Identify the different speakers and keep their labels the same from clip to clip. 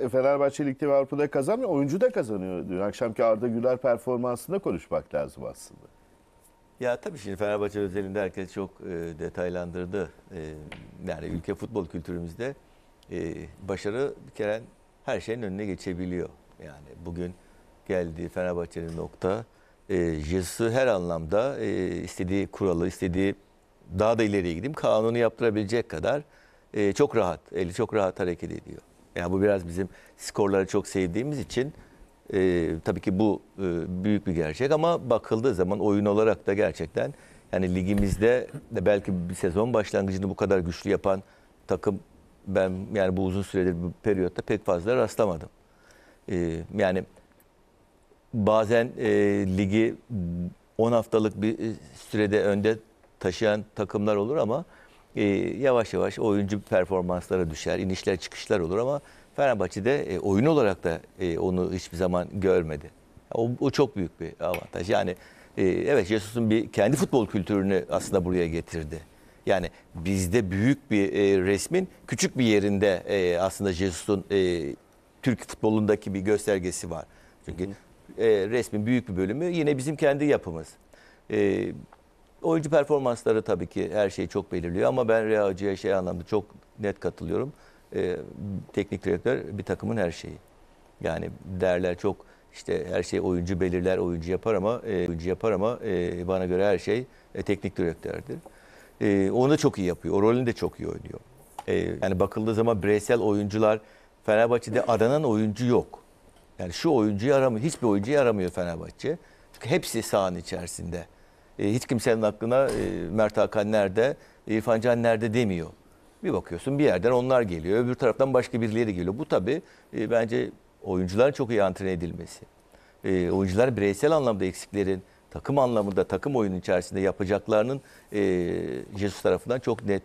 Speaker 1: E, Fenerbahçe Lig'de Avrupa'da kazanmıyor. Oyuncu da kazanıyor. Dün akşamki Arda Güler performansında konuşmak lazım aslında.
Speaker 2: Ya tabii şimdi Fenerbahçe özelinde herkes çok e, detaylandırdı. E, yani ülke futbol kültürümüzde e, başarı bir kere her şeyin önüne geçebiliyor. Yani bugün geldiği Fenerbahçe'nin nokta e, Jesus'u her anlamda e, istediği kuralı, istediği daha da ileriye gideyim kanunu yaptırabilecek kadar e, çok rahat, eli çok rahat hareket ediyor. Yani bu biraz bizim skorları çok sevdiğimiz için e, tabii ki bu e, büyük bir gerçek ama bakıldığı zaman oyun olarak da gerçekten yani ligimizde de belki bir sezon başlangıcını bu kadar güçlü yapan takım ben yani bu uzun süredir bu periyotta pek fazla rastlamadım. E, yani bazen e, ligi 10 haftalık bir e, sürede önde taşıyan takımlar olur ama e, yavaş yavaş oyuncu performanslara düşer, inişler çıkışlar olur ama Fenerbahçe'de e, oyun olarak da e, onu hiçbir zaman görmedi. O, o çok büyük bir avantaj. Yani e, evet Jesus'un bir kendi futbol kültürünü aslında buraya getirdi. Yani bizde büyük bir e, resmin küçük bir yerinde e, aslında Jesus'un e, Türk futbolundaki bir göstergesi var. Çünkü e, resmin büyük bir bölümü yine bizim kendi yapımız. E, Oyuncu performansları tabii ki her şeyi çok belirliyor ama ben Rea Hoca'ya şey anlamda çok net katılıyorum. Ee, teknik direktör bir takımın her şeyi. Yani derler çok işte her şey oyuncu belirler, oyuncu yapar ama e, oyuncu yapar ama e, bana göre her şey e, teknik direktördür. E, onu da çok iyi yapıyor. O rolünü de çok iyi oynuyor. E, yani bakıldığı zaman bireysel oyuncular Fenerbahçe'de aranan oyuncu yok. Yani şu oyuncuyu aramıyor. Hiçbir oyuncuyu aramıyor Fenerbahçe. Çünkü hepsi sahanın içerisinde. Ee, hiç kimsenin aklına e, Mert Hakan nerede, e, İrfan Can nerede demiyor. Bir bakıyorsun bir yerden onlar geliyor. Öbür taraftan başka birileri geliyor. Bu tabii e, bence oyuncuların çok iyi antren edilmesi. oyuncular bireysel anlamda eksiklerin takım anlamında takım oyunun içerisinde yapacaklarının e, Jesus tarafından çok net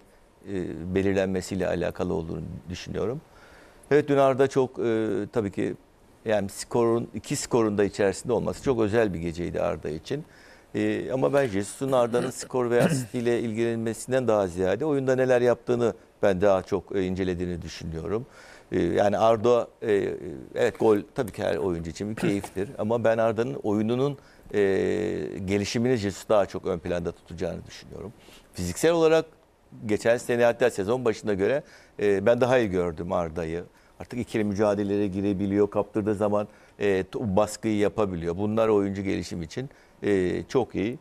Speaker 2: belirlenmesiyle alakalı olduğunu düşünüyorum. Evet dün Arda çok tabii ki yani skorun iki skorun da içerisinde olması çok özel bir geceydi Arda için. E, ama ben Jesus'un Arda'nın skor veya stiliyle ilgilenmesinden daha ziyade oyunda neler yaptığını ben daha çok e, incelediğini düşünüyorum. Ee, yani Arda e, e, evet gol tabii ki her oyuncu için bir keyiftir ama ben Arda'nın oyununun e, gelişimini Jesus daha çok ön planda tutacağını düşünüyorum. Fiziksel olarak geçen sene hatta sezon başına göre e, ben daha iyi gördüm Arda'yı. Artık ikili mücadelelere girebiliyor. Kaptırdığı zaman e, baskıyı yapabiliyor. Bunlar oyuncu gelişim için e, çok iyi.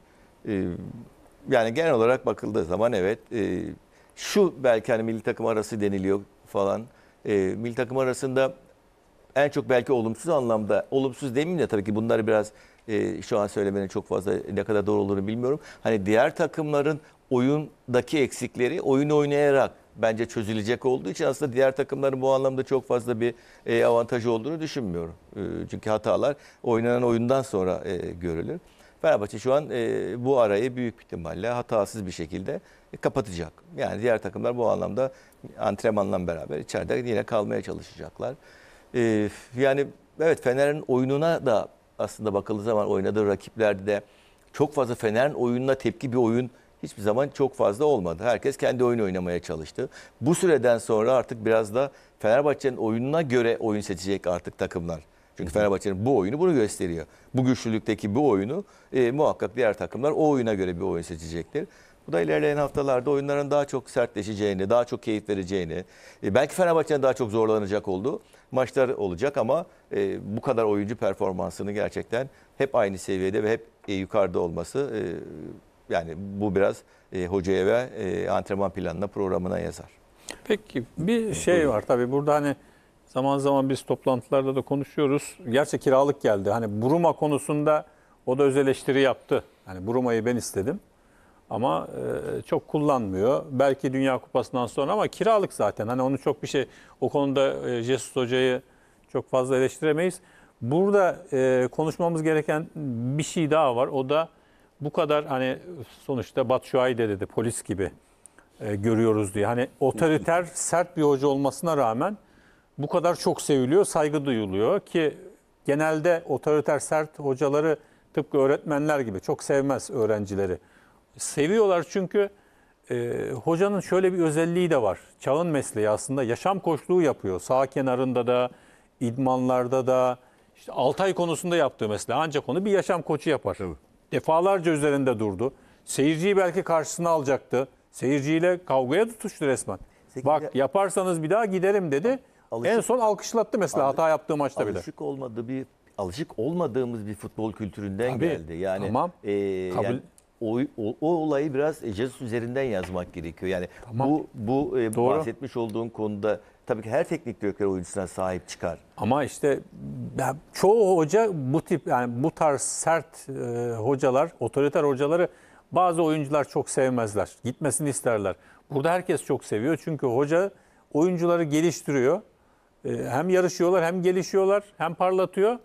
Speaker 2: E, yani genel olarak bakıldığı zaman evet e, şu belki hani milli takım arası deniliyor falan. E, milli takım arasında en çok belki olumsuz anlamda, olumsuz demeyeyim de tabii ki bunları biraz e, şu an söylemenin çok fazla ne kadar doğru olduğunu bilmiyorum. Hani diğer takımların oyundaki eksikleri oyun oynayarak bence çözülecek olduğu için aslında diğer takımların bu anlamda çok fazla bir e, avantajı olduğunu düşünmüyorum. E, çünkü hatalar oynanan oyundan sonra e, görülür. Fenerbahçe şu an e, bu arayı büyük ihtimalle hatasız bir şekilde e, kapatacak. Yani diğer takımlar bu anlamda antrenmanla beraber içeride yine kalmaya çalışacaklar. E, yani evet Fener'in oyununa da aslında bakıldığı zaman oynadığı rakiplerde de çok fazla Fener'in oyununa tepki bir oyun hiçbir zaman çok fazla olmadı. Herkes kendi oyunu oynamaya çalıştı. Bu süreden sonra artık biraz da Fenerbahçe'nin oyununa göre oyun seçecek artık takımlar. Çünkü Fenerbahçe'nin bu oyunu bunu gösteriyor. Bu güçlülükteki bu oyunu e, muhakkak diğer takımlar o oyuna göre bir oyun seçecektir. Bu da ilerleyen haftalarda oyunların daha çok sertleşeceğini, daha çok keyif vereceğini, e, belki Fenerbahçe'nin daha çok zorlanacak olduğu maçlar olacak ama e, bu kadar oyuncu performansını gerçekten hep aynı seviyede ve hep e, yukarıda olması yani bu biraz hocaya ve antrenman planına, programına yazar.
Speaker 3: Peki bir şey var tabii burada hani zaman zaman biz toplantılarda da konuşuyoruz. Gerçi kiralık geldi. Hani Buruma konusunda o da öz eleştiri yaptı. Hani Buruma'yı ben istedim ama e, çok kullanmıyor. Belki Dünya Kupası'ndan sonra ama kiralık zaten. Hani onu çok bir şey o konuda e, Jesus Hoca'yı çok fazla eleştiremeyiz. Burada e, konuşmamız gereken bir şey daha var. O da bu kadar hani sonuçta Batshuayi de dedi polis gibi e, görüyoruz diye. Hani otoriter sert bir hoca olmasına rağmen bu kadar çok seviliyor, saygı duyuluyor ki genelde otoriter sert hocaları tıpkı öğretmenler gibi çok sevmez öğrencileri. Seviyorlar çünkü e, hocanın şöyle bir özelliği de var. Çağın mesleği aslında yaşam koçluğu yapıyor. Sağ kenarında da, idmanlarda da, işte Altay konusunda yaptığı mesela ancak onu bir yaşam koçu yapar. Tabii. Defalarca üzerinde durdu. Seyirciyi belki karşısına alacaktı. Seyirciyle kavgaya tutuştu resmen. Peki, Bak ya- yaparsanız bir daha giderim dedi. Alışık- en son alkışlattı mesela
Speaker 2: hata yaptığı maçta bile. alışık olmadığı bir alışık olmadığımız bir futbol kültüründen Tabii, geldi. Yani tamam. e, Kabul- yani o, o, o olayı biraz Jesus üzerinden yazmak gerekiyor. Yani tamam. bu bu e, Doğru. bahsetmiş olduğun konuda tabii ki her teknik direktör oyuncusuna sahip çıkar. Ama işte
Speaker 3: ya, çoğu hoca bu tip yani bu tarz sert e, hocalar, otoriter hocaları bazı oyuncular çok sevmezler. Gitmesini isterler. Burada herkes çok seviyor çünkü hoca oyuncuları geliştiriyor. E, hem yarışıyorlar hem gelişiyorlar hem parlatıyor.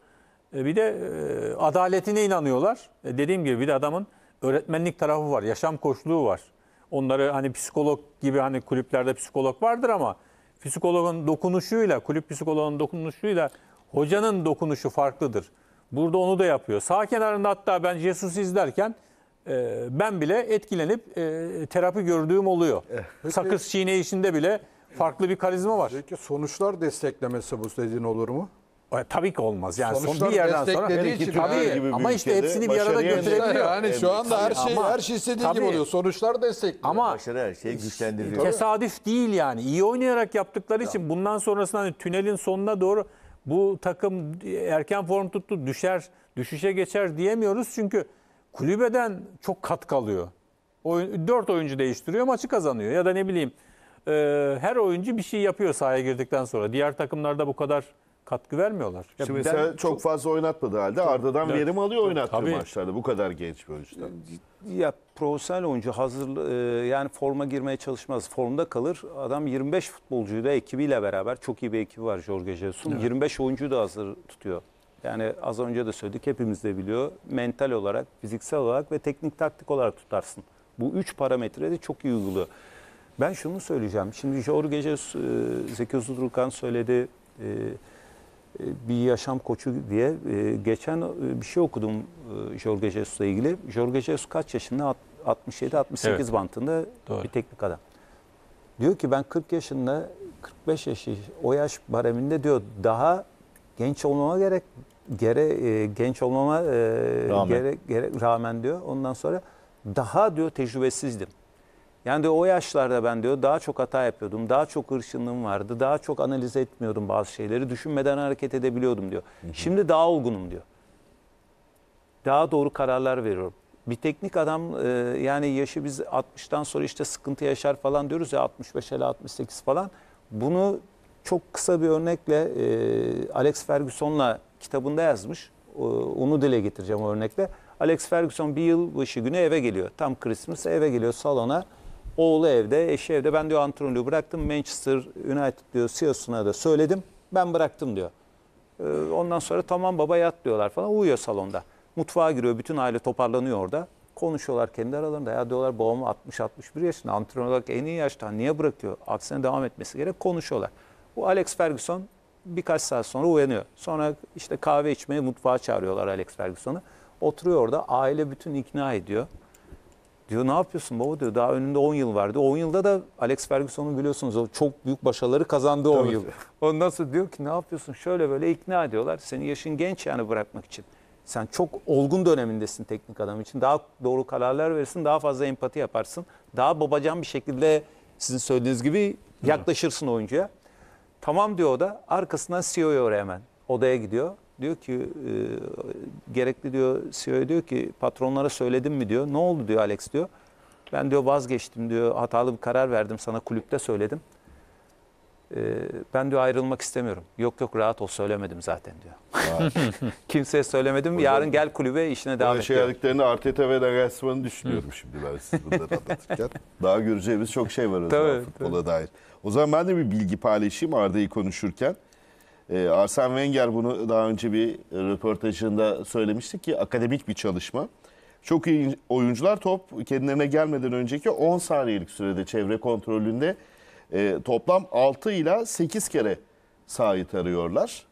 Speaker 3: E, bir de e, adaletine inanıyorlar. E, dediğim gibi bir de adamın öğretmenlik tarafı var, yaşam koçluğu var. Onları hani psikolog gibi hani kulüplerde psikolog vardır ama psikologun dokunuşuyla, kulüp psikoloğunun dokunuşuyla hocanın dokunuşu farklıdır. Burada onu da yapıyor. Sağ kenarında hatta ben Jesus izlerken e, ben bile etkilenip e, terapi gördüğüm oluyor. Eh, peki, Sakız çiğne işinde bile farklı bir karizma var. Peki sonuçlar desteklemesi bu dediğin olur mu? E, tabii ki olmaz. Yani son bir yerden sonra desteklediği için tabii gibi bir ama işte hepsini bir arada götürebiliyor. Yani, yani şu anda her şey Ama- her şey istediği gibi oluyor.
Speaker 2: Sonuçlar destekliyor. Ama Başarı her şeyi güçlendiriyor.
Speaker 3: tesadüf değil yani. İyi oynayarak yaptıkları için bundan sonrasında hani tünelin sonuna doğru bu takım erken form tuttu düşer, düşüşe geçer diyemiyoruz. Çünkü kulübeden çok kat kalıyor Oyun, 4 oyuncu değiştiriyor maçı kazanıyor. Ya da ne bileyim e, her oyuncu bir şey yapıyor sahaya girdikten sonra. Diğer takımlarda bu kadar
Speaker 1: katkı vermiyorlar.
Speaker 4: Ya Şimdi ben, mesela çok, çok
Speaker 1: fazla oynatmadığı halde çok, Arda'dan evet, verim alıyor oynattığı maçlarda bu kadar genç bir oyuncudan.
Speaker 4: E, ya profesyonel oyuncu hazır e, yani forma girmeye çalışmaz. Formda kalır. Adam 25 futbolcuyu da ekibiyle beraber çok iyi bir ekibi var Jorge Jesus'un. Evet. 25 oyuncuyu da hazır tutuyor. Yani az önce de söyledik hepimiz de biliyor. Mental olarak, fiziksel olarak ve teknik taktik olarak tutarsın. Bu üç parametre de çok iyi uyguluyor. Ben şunu söyleyeceğim. Şimdi Jorge Jesus, e, Zeki Uzudurkan söyledi. E, e, bir yaşam koçu diye e, geçen e, bir şey okudum Jorge Jesus'la ilgili. Jorge Jesus kaç yaşında? 67-68 evet. bantında Doğru. bir teknik adam. Diyor ki ben 40 yaşında 45 yaşı o yaş bareminde diyor daha genç olmama gerek gere genç olmama rağmen. gerek gere, rağmen diyor. Ondan sonra daha diyor tecrübesizdim. Yani diyor, o yaşlarda ben diyor daha çok hata yapıyordum, daha çok hırçınlığım vardı, daha çok analiz etmiyordum bazı şeyleri, düşünmeden hareket edebiliyordum diyor. Hı hı. Şimdi daha olgunum diyor. Daha doğru kararlar veriyorum. Bir teknik adam e, yani yaşı biz 60'tan sonra işte sıkıntı yaşar falan diyoruz ya 65 ile 68 falan. Bunu çok kısa bir örnekle e, Alex Ferguson'la kitabında yazmış. E, onu dile getireceğim o örnekle. Alex Ferguson bir yılbaşı günü eve geliyor. Tam Christmas eve geliyor salona. Oğlu evde, eşi evde. Ben diyor antrenörlüğü bıraktım. Manchester United diyor CEO'suna da söyledim. Ben bıraktım diyor. Ee, ondan sonra tamam baba yat diyorlar falan. Uyuyor salonda. Mutfağa giriyor. Bütün aile toparlanıyor orada. Konuşuyorlar kendi aralarında. Ya diyorlar babam 60-61 yaşında. Antrenör olarak en iyi yaşta. Niye bırakıyor? Aksine devam etmesi gerek. Konuşuyorlar. Bu Alex Ferguson birkaç saat sonra uyanıyor. Sonra işte kahve içmeye mutfağa çağırıyorlar Alex Ferguson'u. Oturuyor orada. Aile bütün ikna ediyor. Diyor ne yapıyorsun baba diyor daha önünde 10 yıl vardı. 10 yılda da Alex Ferguson'un biliyorsunuz o çok büyük başarıları kazandı 10 yıl. Ondan sonra diyor ki ne yapıyorsun şöyle böyle ikna ediyorlar. Senin yaşın genç yani bırakmak için. Sen çok olgun dönemindesin teknik adam için. Daha doğru kararlar verirsin, daha fazla empati yaparsın. Daha babacan bir şekilde sizin söylediğiniz gibi yaklaşırsın oyuncuya. Tamam diyor o da arkasından e oraya hemen odaya gidiyor diyor ki e, gerekli diyor CEO diyor ki patronlara söyledim mi diyor. Ne oldu diyor Alex diyor. Ben diyor vazgeçtim diyor. Hatalı bir karar verdim sana kulüpte söyledim. E, ben diyor ayrılmak istemiyorum. Yok yok rahat ol söylemedim zaten diyor. Kimseye söylemedim. Yarın gel kulübe işine devam et. şey diyor. dediklerini
Speaker 1: Arteta ve Nagelsmann'ı düşünüyorum şimdi ben siz bunları anlatırken. Daha göreceğimiz çok şey var o zaman Tabii, futbola dair. O zaman ben de bir bilgi paylaşayım Arda'yı konuşurken. E, Arsene Wenger bunu daha önce bir röportajında söylemişti ki akademik bir çalışma. Çok iyi oyuncular top kendilerine gelmeden önceki 10 saniyelik sürede çevre kontrolünde e, toplam 6 ile 8 kere sahayı tarıyorlar.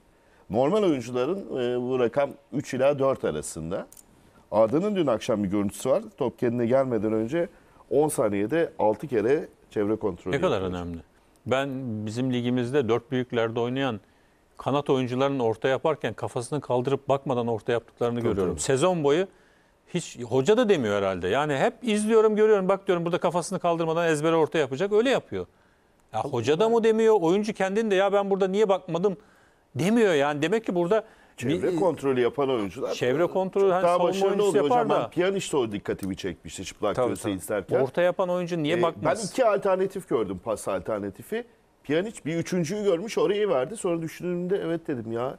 Speaker 1: Normal oyuncuların e, bu rakam 3 ila 4 arasında. Arda'nın dün akşam bir görüntüsü var. Top kendine gelmeden önce 10 saniyede 6 kere çevre kontrolü. Ne kadar
Speaker 3: önemli. Ben bizim ligimizde 4 büyüklerde oynayan kanat oyuncularının orta yaparken kafasını kaldırıp bakmadan orta yaptıklarını tabii, görüyorum. Tabii. Sezon boyu hiç hoca da demiyor herhalde. Yani hep izliyorum, görüyorum, bak diyorum burada kafasını kaldırmadan ezbere orta yapacak. Öyle yapıyor. Ya Allah hoca da mı demiyor, oyuncu kendinde ya ben burada niye bakmadım demiyor
Speaker 1: yani. Demek ki burada Çevre kontrolü yapan oyuncular. Çevre kontrolü hani daha başarılı oluyor yapar hocam. Da. Piyanişte o dikkatimi çekmişti çıplak tabii, tabii. isterken. Orta yapan oyuncu niye ee, bakmaz? Ben iki alternatif gördüm pas alternatifi. Pjanic bir üçüncüyü görmüş orayı verdi. Sonra düşündüğümde evet dedim ya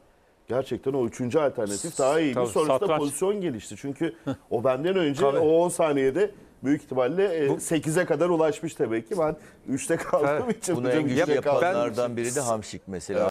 Speaker 1: gerçekten o üçüncü alternatif daha iyiydi. Tabii, Sonrasında satranç. pozisyon gelişti. Çünkü o benden önce Tabii. o 10 saniyede büyük ihtimalle e, Bu- 8'e kadar ulaşmış tabii ki. Ben 3'te kaldığım için. Bunu en güçlü kaldım. yapanlardan biri de Hamşik mesela.